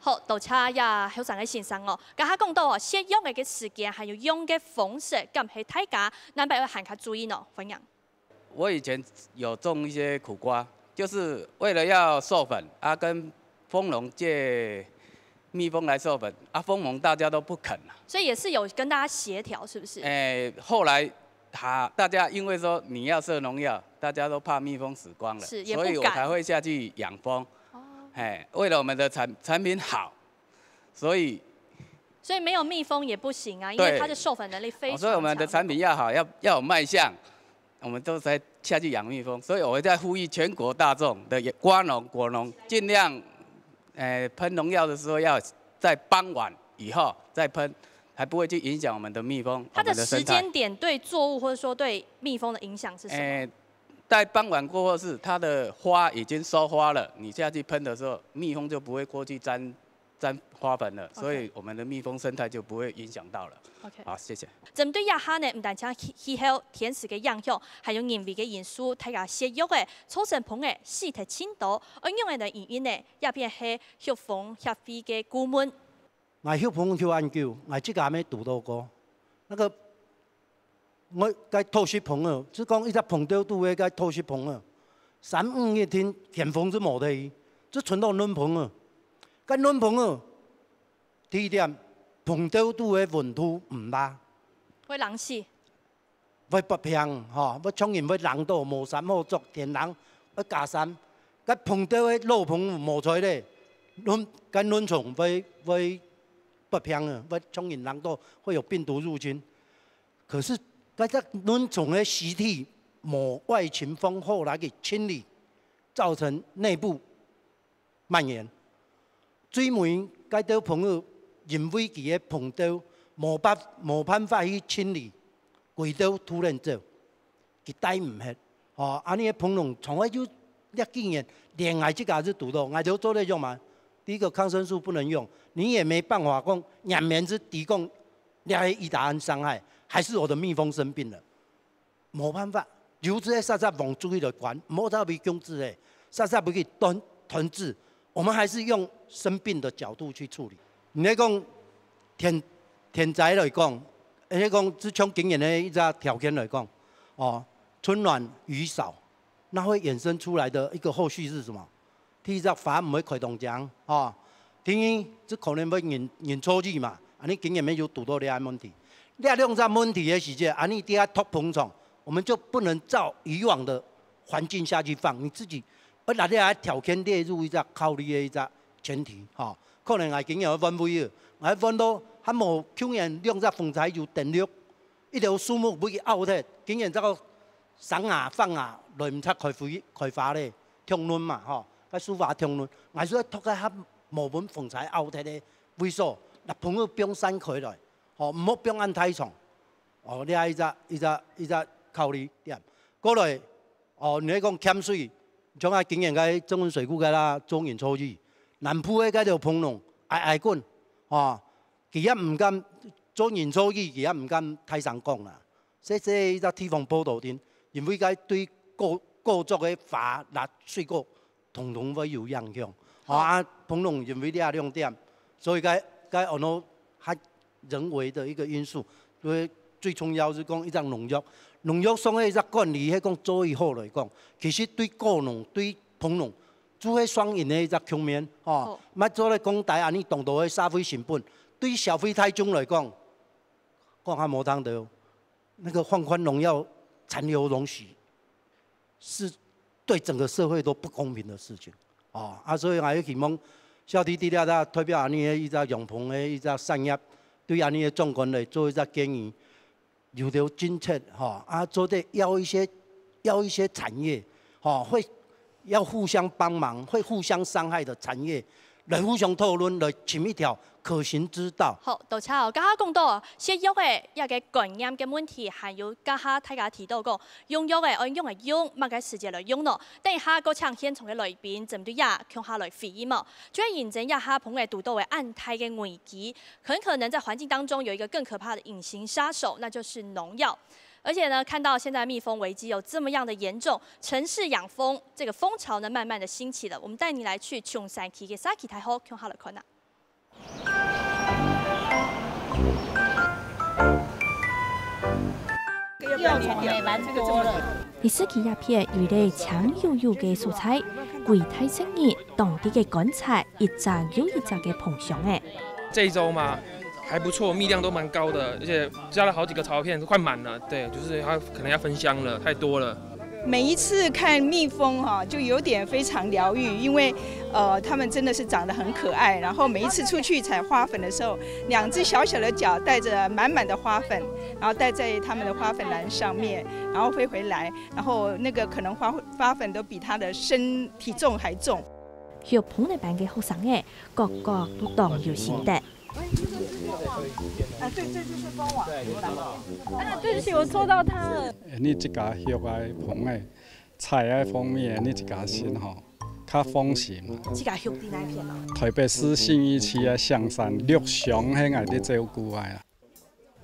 S1: 好，稻草鸭，好在个先生哦，刚刚讲到哦，使用嘅时间还有用嘅方式，咁希望大家男朋友还注意喏，欢迎。
S12: 我以前有种一些苦瓜，就是为了要授粉，啊跟蜂农借蜜蜂来授粉，啊蜂农大家都不肯啊，
S1: 所以也是有跟大家协调，是不是？
S12: 哎，后来他大家因为说你要射农药，大家都怕蜜蜂死光了，是，所以我才会下去养蜂，哦，哎，为了我们的产产品好，所以
S1: 所以没有蜜蜂也不行啊，因为它的授粉能力非常强，所以
S12: 我们的产品要好，要要有卖相。我们都在下去养蜜蜂，所以我在呼吁全国大众的瓜农、果农，尽量，呃，喷农药的时候要在傍晚以后再喷，还不会去影响我们的蜜蜂，它的时间
S1: 点对作物或者说对蜜蜂的影响是什么？
S12: 呃，在傍晚过后是它的花已经收花了，你下去喷的时候，蜜蜂就不会过去沾。沾花粉了，所以我们的蜜蜂生态就不会影响到了。好，谢谢。
S1: 针对亚哈呢，唔但止气候、天时食嘅影响，还有人为嘅因素，睇下食欲嘅、抽成棚嘅、四头千倒，而用的呢，原因呢，也变系血风血飞嘅高温。
S3: 卖血风吸很久，卖这家咪遇到过？那个我该脱水棚啊，只讲一只棚雕都解该透水棚啊，三五一天天风就冇得，只存到软棚啊。甲阮朋友，第一点，碰到拄的粪土毋拉，会人死，会不平吼，要冲染要人多，无啥好做，田人，要加山，甲碰到的路旁无材咧，阮甲阮从会会不平啊，要冲染人多会有病毒入侵。可是，佮只阮从的尸体无外勤风后来给清理，造成内部蔓延。最末，街道朋友认为自己碰到无办无办法去清理，轨道突然走，它带唔起，哦，安尼个朋友从来就劣经验，连挨只架子堵到，挨头做咧种嘛，第一个抗生素不能用，你也没办法讲，两面子提供俩个一打胺伤害，还是我的蜜蜂生病了，没办法，就只在杀杀往注意的管，冇得被控制诶，杀杀不去断断治。我们还是用生病的角度去处理。你那讲天天灾来讲，人家讲只从今年的一个条件来讲，哦，春暖雨少，那会衍生出来的一个后续是什么？第一只反而会开动僵，哦，第二这可能会引引初期嘛，啊，你今年没有遇到这些问题，你讲在问题的时间，啊，你底下脱棚床，我们就不能照以往的环境下去放你自己。我那里也条件列入一个考虑的一个前提，吼，可能还经验要翻倍嘅，我翻到还么竟然两只风采就定陆，一条树木不佮奥特，竟然这个山啊、房啊，来面差开发开发咧，通论嘛，吼，个书法通论，我所读托个黑无纹风采凹的咧，为数，那捧个冰山开来，吼唔好冰安太长，哦，你爱一只一只一只考虑点，过来，哦，你讲欠水。像啊，今年喺中文水库噶啦，中年初二南埔喺个度膨龙矮矮灌，啊！佢一唔敢中年初二，佢一唔敢太上講啦。所以一个地方報導啲，因为佢对各各族嘅法律水果，统统会有影響。啊，膨龙因為呢亮点，所以佢佢可能係人为的一个因素。以最重要是讲一种农药。农药商的一只管理，迄个做以后来讲，其实对果农、对棚农做迄双赢的一只局面，吼，卖做咧讲大安尼动大的社费成本，对消费大众来讲，讲较无当得。那个放宽农药残留容许，是对整个社会都不公平的事情，哦，啊，所以还有希望小弟弟了，他代表安尼一只养棚诶一只产业，对安尼的状况来做一个建议。有了政策，哈啊，做的要一些，要一些产业，哈会要互相帮忙，会互相伤害的产业。来互相讨论来寻一条可行之道。
S1: 好，杜超，刚刚讲到食用的一个观念的问题，还有刚下大家提到讲，用药的按用来用，勿该时间来用咯。等一下个长线从个来宾，针对呀，向下来肥嘛。再验证一下螃蟹肚到位暗胎嘅危机，很可能在环境当中有一个更可怕的隐形杀手，那就是农药。而且呢，看到现在蜜蜂危机有这么样的严重，城市养蜂这个蜂巢呢，慢慢的兴起了。我们带你来去琼山崎，k i 台后琼好了看呐。
S10: 又从台湾，
S1: 第四季亚片有的香悠悠的素材，柜台生意，当地嘅干菜，一只又一只嘅捧相诶。
S5: 这一周吗？还不错，蜜量都蛮高的，而且加了好几个巢片都快满了。对，就是它可能要分箱了，太多了。
S10: 每一次看蜜蜂哈，就有点非常疗愈，因为呃，它们真的是长得很可爱。然后每一次出去采花粉的时候，两只小小的脚带着满满的花粉，然后带在它们的花粉篮上面，然后飞回来，然后那个可能花花粉都比它的身体重还重。
S1: 有捧内班给学生诶，个个都当有心得。
S10: 哎，对对对，是官网。啊，对不起，我错
S3: 到
S1: 他了。
S13: 你这家肉啊、螃蟹、菜啊方面，你这家先吼，较放心。这家
S1: 兄弟那一片哦。
S13: 特别是新余市的象山、绿乡那外的照顾玩啊。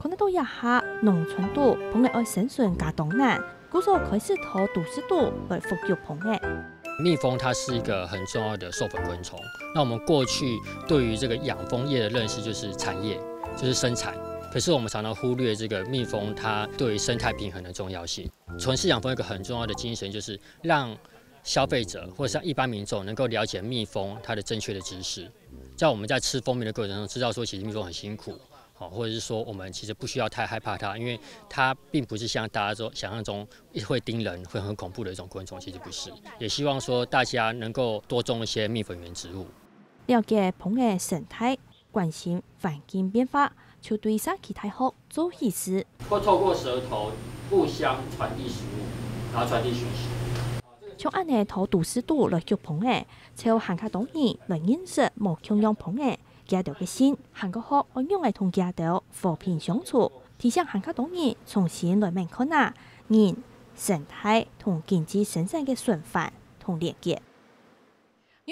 S1: 能都一下，农村多，螃蟹爱生存加冻难，故所开始托都市多来复育螃蟹。
S11: 蜜蜂它是一个很重要的授粉昆虫。那我们过去对于这个养蜂业的认识就是产业，就是生产。可是我们常常忽略这个蜜蜂它对于生态平衡的重要性。纯饲养蜂一个很重要的精神就是让消费者或者像一般民众能够了解蜜蜂它的正确的知识，在我们在吃蜂蜜的过程中知道说其实蜜蜂很辛苦。或者是说，我们其实不需要太害怕它，因为它并不是像大家说想象中会叮人、会很恐怖的一种昆虫，其实不是。也希望说大家能够多种一些蜜粉源植物。
S1: 了解螃蟹生态，关心环境变化，就对生态好做意思。会透过
S11: 舌头互相传递食物，然后传递讯息。
S1: 像安内土毒湿度来育螃蟹，有含卡通片来认识毛茸茸螃蟹。街道嘅心，韩国学我用来同家道和平相处，提醒韩国人民重新来面看待人生态同经济生产的循环同连接。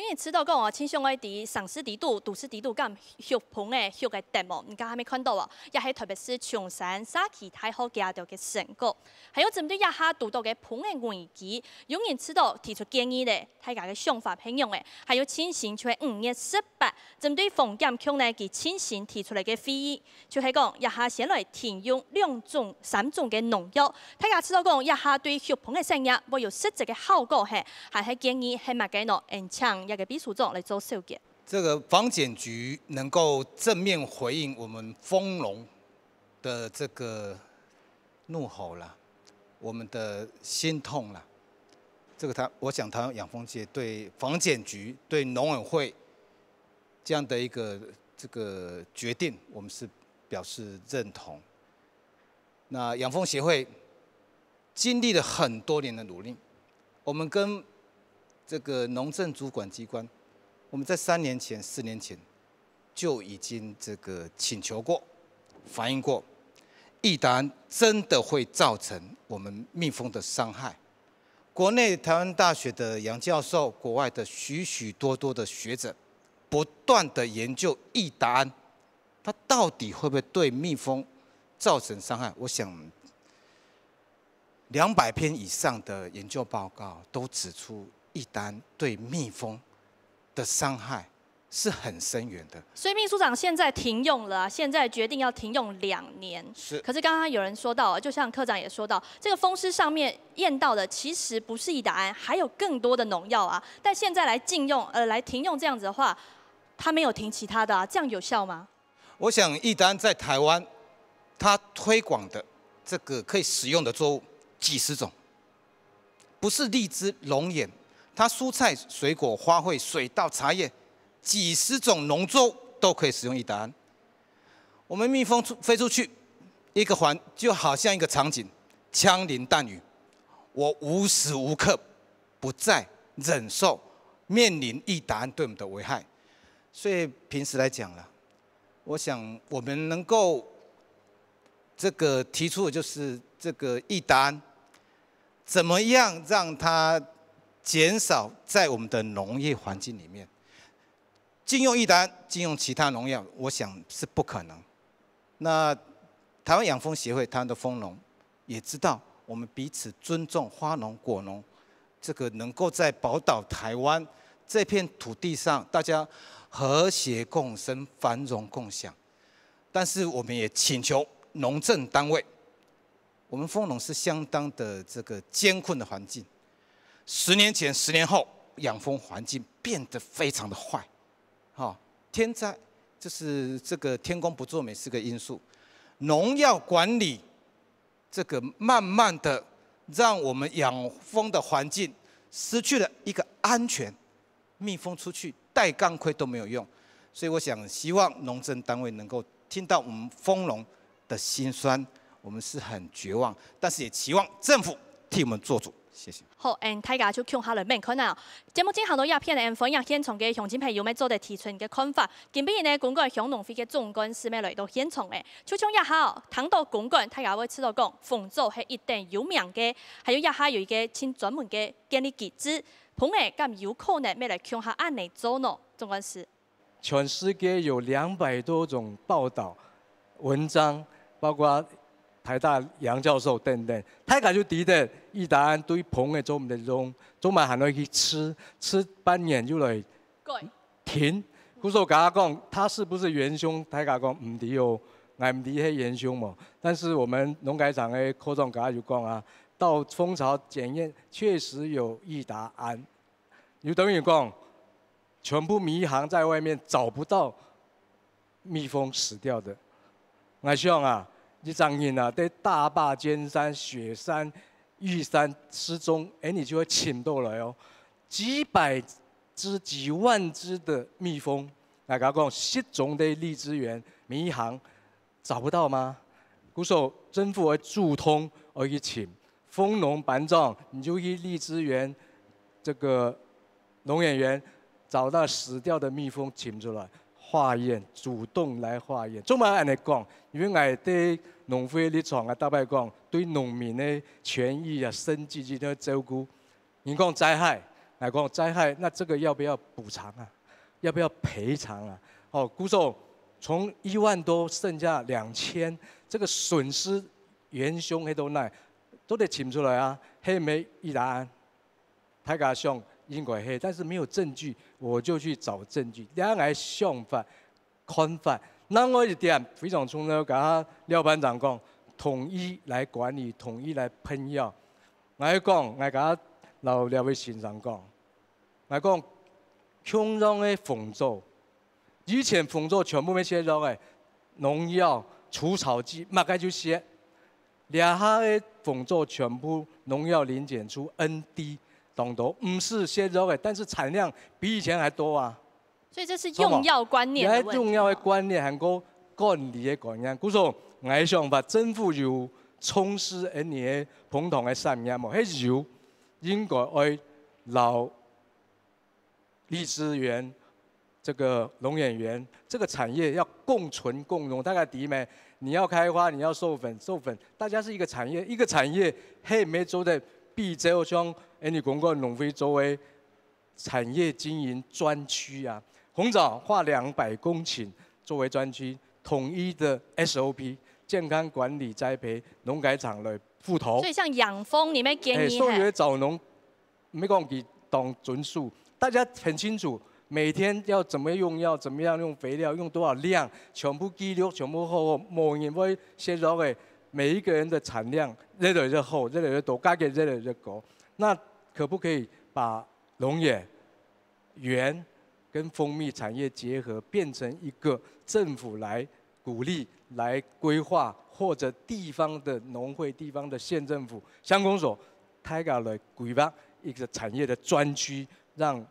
S1: 因为此道讲哦，亲像爱在上识、嫉度、读忌、嫉度甲学盆诶学诶题目，你家还没看到哦。也系特别是崇山沙溪、太好加到嘅成果，还有针对一下独到嘅盆诶问题，永远此道提出建议咧，大家嘅想法偏用诶。还有亲身出五月十八，针对风险局呢，佮亲身提出来嘅非议，就系讲一下先来停用两种、三种嘅农药，大家此道讲一下对学盆嘅产业会有实质嘅效果吓，还是建议系麦基诺延长。一个比数中来做修改。
S4: 这个房检局能够正面回应我们丰隆的这个怒吼了，我们的心痛了。这个他，我想，他养蜂界对房检局、对农委会这样的一个这个决定，我们是表示认同。那养蜂协会经历了很多年的努力，我们跟。这个农政主管机关，我们在三年前、四年前就已经这个请求过、反映过，易达真的会造成我们蜜蜂的伤害。国内台湾大学的杨教授、国外的许许多多的学者，不断的研究易达安，它到底会不会对蜜蜂造成伤害？我想，两百篇以上的研究报告都指出。一丹对蜜蜂的伤害是很深远的，
S1: 所以秘书长现在停用了，现在决定要停用两年。是，可是刚刚有人说到就像科长也说到，这个风师上面验到的其实不是一安，还有更多的农药啊。但现在来禁用呃来停用这样子的话，他没有停其他的，啊，这样有效吗？
S4: 我想一丹在台湾，他推广的这个可以使用的作物几十种，不是荔枝、龙眼。它蔬菜、水果、花卉、水稻、茶叶，几十种农作物都可以使用益达。我们蜜蜂出飞出去，一个环就好像一个场景，枪林弹雨，我无时无刻不在忍受面临益达对我们的危害。所以平时来讲了，我想我们能够这个提出的就是这个益达，怎么样让它？减少在我们的农业环境里面，禁用一单，禁用其他农药，我想是不可能。那台湾养蜂协会，他的蜂农也知道，我们彼此尊重花农、果农，这个能够在宝岛台湾这片土地上，大家和谐共生、繁荣共享。但是，我们也请求农政单位，我们蜂农是相当的这个艰困的环境。十年前、十年后，养蜂环境变得非常的坏。好，天灾就是这个天公不作美是个因素，农药管理这个慢慢的让我们养蜂的环境失去了一个安全，蜜蜂出去戴钢盔都没有用。所以我想，希望农政单位能够听到我们蜂农的心酸，我们是很绝望，但是也期望政府替我们做主。
S1: 好，嗯，大家就看下来面看能节目正下到一片的，嗯，反映现场嘅乡亲朋友们做的提纯嘅看法。今边呢，管哥系农会嘅总干事咩来到现场嘅。就像一下哦，谈到管哥，大家会知道讲，凤州系一定有名嘅，还有一下有一个请专门嘅建立机制，蓬莱咁有可能咩来看下案内做呢？总干事。
S13: 全世界有两百多种报道文章，包括。台大杨教授等等，大家就提的伊达胺对棚的种的种，中晚喊他去吃，吃半年就来停。鼓手甲他讲，他是不是元凶？大家讲唔敌哦，俺唔敌嘿元凶嘛。但是我们农改场的科长甲他就讲啊，到蜂巢检验确实有益达胺，就等于讲全部迷航在外面找不到蜜蜂死掉的，俺希望啊。你张英了，在大坝、尖山、雪山、玉山失踪，哎，你就会请到来哦，几百只、几万只的蜜蜂，来搞讲，失踪的荔枝园迷航，找不到吗？鼓手、政府而助通而一请蜂农、板长，你就去荔枝园这个农园员找到死掉的蜜蜂，请出来。化验，主动来化验。总嘛，按你讲，因为我对农夫的场啊，大概讲，对农民的权益啊、生计这些照顾。你讲灾害，来讲灾害，那这个要不要补偿啊？要不要赔偿啊？哦，顾总，从一万多剩下两千，这个损失元凶黑都奈，都得请出来啊！黑一答案。太假凶。应该黑，但是没有证据，我就去找证据。两岸想法看法，那我一点非常重要。甲廖班长讲，统一来管理，统一来喷药。我讲，我他老廖位先生讲，我讲，乡上的凤竹，以前凤竹全部没写用诶农药除草剂，物个就写，两下的凤竹全部农药零检出 ND。龙头不是削弱的，但是产量比以前还多啊。
S1: 所以这是用药观念的问题。用药
S13: 的观念很高，管理的观念。故说，我想把政府要充实一年的膨糖的产业，毛还是有。应该爱老荔枝园，这个龙眼园，这个产业要共存共荣。大概第一，你要开花，你要授粉，授粉大家是一个产业，一个产业。黑梅州的笔者希望。哎，你公过农会作为产业经营专区啊，红枣划两百公顷作为专区，统一的 SOP 健康管理、栽培、农改场的附头。所以
S1: 像养蜂，你们给？你。所有
S13: 的枣农，没公地都遵守。大家很清楚，每天要怎么用药，怎么样用肥料，用多少量，全部记录，全部后后摸因，因为协每一个人的产量，越来越好，越来越好，大给越来越好。那。可不可以把龙眼、园跟蜂蜜产业结合，变成一个政府来鼓励、来规划，或者地方的农会、地方的县政府、乡公所，抬高来规划一个产业的专区，让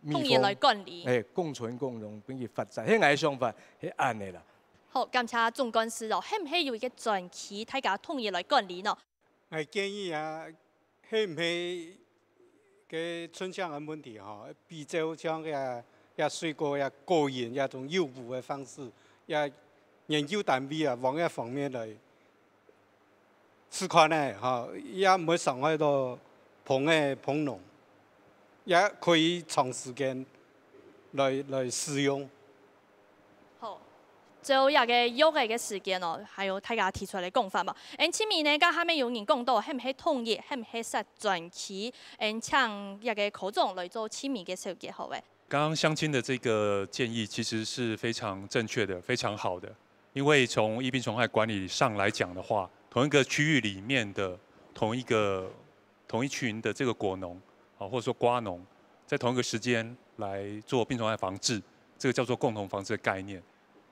S13: 蜜一来管理，哎，共存共荣，并且发展。嘿，我的想法，嘿，安尼啦。
S1: 好，咁其他种官司哦，嘿，唔嘿有一个专企，睇佮统一来管理呢？
S13: 我
S4: 建议啊，嘿唔嘿。给村香的问题哈，比较像呀呀水果也过瘾，也种诱捕的方式，呀研究单位啊往嘅方面来试看呢哈，也没伤害到棚的棚农，也可以长时间来来使用。
S1: 最后一个约个个时间哦，还有大家提出来的共法嘛。嗯，清明呢，跟下面有人共到，很黑统一，很黑设转期？嗯，抢一个口罩来做清明嘅时候嘅好诶。
S2: 刚刚相亲的这个建议其实是非常正确的，非常好的。因为从疫病虫害管理上来讲的话，同一个区域里面的同一个同一群的这个果农啊，或者说瓜农，在同一个时间来做病虫害防治，这个叫做共同防治的概念。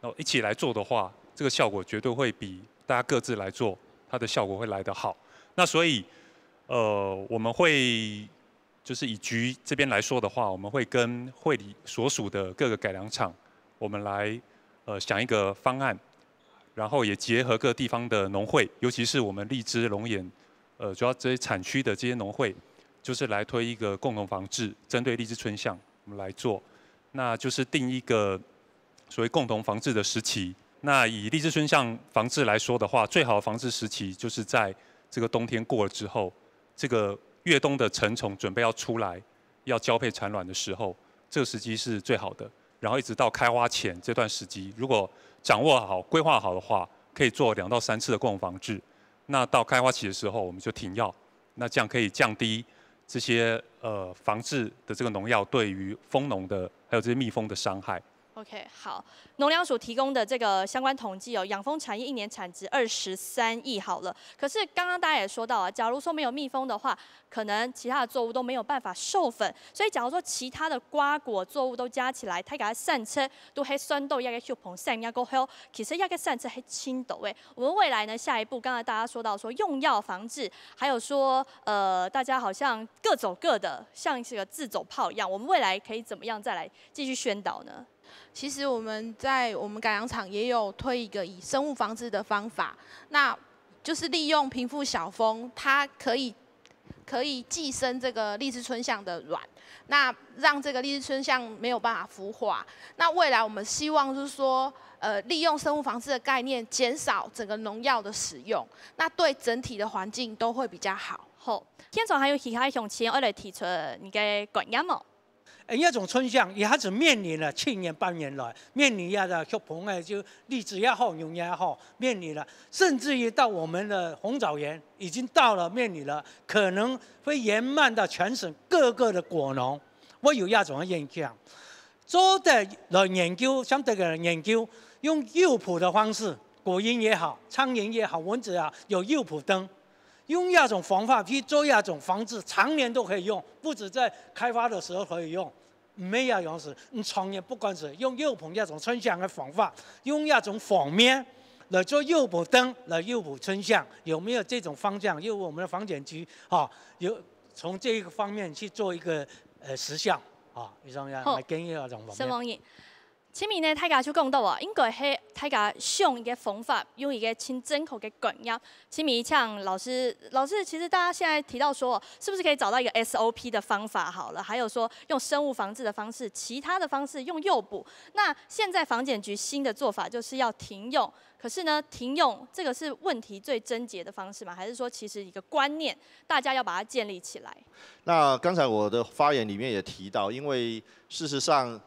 S2: 然后一起来做的话，这个效果绝对会比大家各自来做，它的效果会来得好。那所以，呃，我们会就是以局这边来说的话，我们会跟会里所属的各个改良场，我们来呃想一个方案，然后也结合各地方的农会，尤其是我们荔枝龙眼，呃，主要这些产区的这些农会，就是来推一个共同防治，针对荔枝春象，我们来做，那就是定一个。所谓共同防治的时期，那以荔枝春象防治来说的话，最好的防治时期就是在这个冬天过了之后，这个越冬的成虫准备要出来，要交配产卵的时候，这个时机是最好的。然后一直到开花前这段时机，如果掌握好、规划好的话，可以做两到三次的共同防治。那到开花期的时候，我们就停药，那这样可以降低这些呃防治的这个农药对于蜂农的还有这些蜜蜂的伤害。
S1: OK，好，农粮署提供的这个相关统计哦，养蜂产业一年产值二十三亿好了。可是刚刚大家也说到啊，假如说没有蜜蜂的话，可能其他的作物都没有办法授粉。所以假如说其他的瓜果作物都加起来，它给它散车都黑酸豆压个秀棚散压个黑哦，其实压个散车黑青豆哎。我们未来呢，下一步刚才大家说到说用药防治，还有说呃大家好像各走各的，像这个自走炮一样，我们未来
S10: 可以怎么样再来继续宣导呢？其实我们在我们改良场也有推一个以生物防治的方法，那就是利用贫富小蜂，它可以可以寄生这个荔枝春象的卵，那让这个荔枝春象没有办法孵化。那未来我们希望就是说，呃，利用生物防治的概念，减少整个农药的使用，那对整体的环境都会比较好。后，天
S1: 总还有其他雄企鹅来提出你的观点吗？
S9: 亚种春象也下子面临了去年半年来面临亚的叫棚害，就荔枝也好，榕也好，面临了，甚至于到我们的红枣园已经到了面临了，可能会延漫到全省各个的果农。我有亚种的印象，做的了研究，相对的研究，用诱捕的方式，果蝇也好，苍蝇也好，蚊子啊，有诱捕灯，用亚种防化剂做亚种防治，常年都可以用，不止在开发的时候可以用。没有钥匙，你创业不管是用棚一种村乡的方法，用一种方面来做右补灯来右补村城有没有这种方向？因为我们的房检局啊，有从这个方面去做一个呃实效啊，李总呀，来跟一下种方面。
S1: 青米呢，它家就更多啊，应该它它家用一个方法，用一个清真口的管药。青米像老师，老师其实大家现在提到说，是不是可以找到一个 SOP 的方法好了？还有说用生物防治的方式，其他的方式用诱捕。那现在房检局新的做法就是要停用，可是呢，停用这个是问题最症结的方式吗？还是说其实一个观念，大家要把它建立起来？
S7: 那刚才我的发言里面也提到，因为事实上。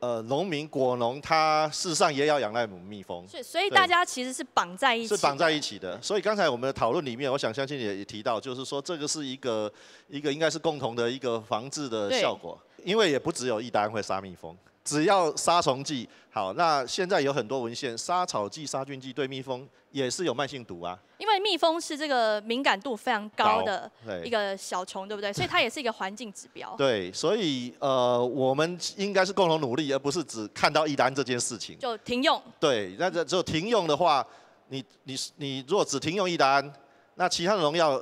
S7: 呃，农民果农他事实上也要仰赖母蜜蜂，所以大家
S1: 其实是绑在一起，是绑在
S7: 一起的。所以刚才我们的讨论里面，我想相信也也提到，就是说这个是一个一个应该是共同的一个防治的效果，因为也不只有一单会杀蜜蜂。只要杀虫剂好，那现在有很多文献，杀草剂、杀菌剂对蜜蜂也是有慢性毒啊。
S1: 因为蜜蜂是这个敏感度非常高的一个小虫，对不对？所以它也是一个环境指标。
S7: 对，所以呃，我们应该是共同努力，而不是只看到一单这件事情。就停用。对，那这只有停用的话，你你你，如果只停用一单，那其他的农药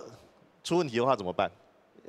S7: 出问题的话怎么办？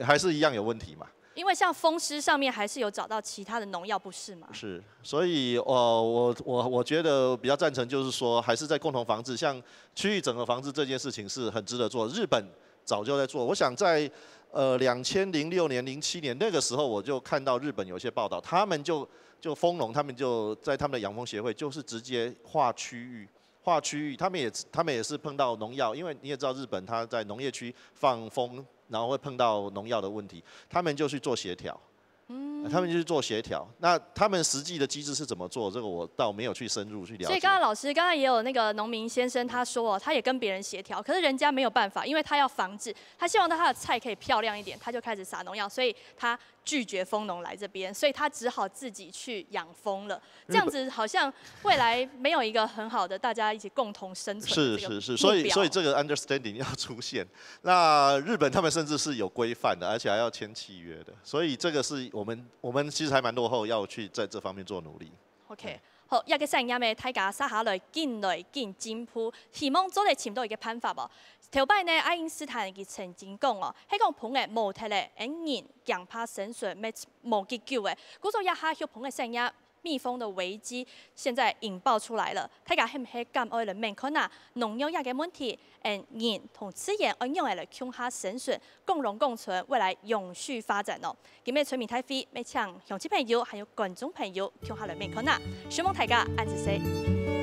S7: 还是一样有问题嘛？
S1: 因为像风湿上面还是有找到其他的农药，不是吗？
S7: 是，所以呃，我我我觉得比较赞成，就是说还是在共同防治，像区域整合防治这件事情是很值得做。日本早就在做，我想在呃两千零六年、零七年那个时候，我就看到日本有些报道，他们就就蜂农，他们就在他们的养蜂协会，就是直接划区域，划区域，他们也他们也是碰到农药，因为你也知道日本它在农业区放蜂。然后会碰到农药的问题，他们就去做协调。
S1: 嗯。他们就
S7: 是做协调，那他们实际的机制是怎么做？这个我倒没有去深入去了解。所以刚
S1: 刚老师刚刚也有那个农民先生他说，他也跟别人协调，可是人家没有办法，因为他要防治，他希望他的菜可以漂亮一点，他就开始撒农药，所以他拒绝蜂农来这边，所以他只好自己去养蜂了。这样子好像未来没有一个很好的大家一起共同生存是是是，所以所以这
S7: 个 understanding 要出现。那日本他们甚至是有规范的，而且还要签契约的，所以这个是我们。我们其实还蛮落后，要去在这方面做努力。
S1: OK，好一个声音咧，大家撒下来，进来见进步，希望早日找到一个办法吧。头摆呢，爱因斯坦曾经讲哦，他讲捧的模型咧，员强拍神水，咩无结果的，故作一下血捧的声音。蜜蜂的危机现在引爆出来了，大家是唔是感恩了？免看呐，农药也嘅问题，嗯，人同自然安用系了天下生存，共荣共存，未来永续发展哦。今日村民咖飞，咪请乡亲朋友还有观众朋友天下来免看呐，希望大家按时收。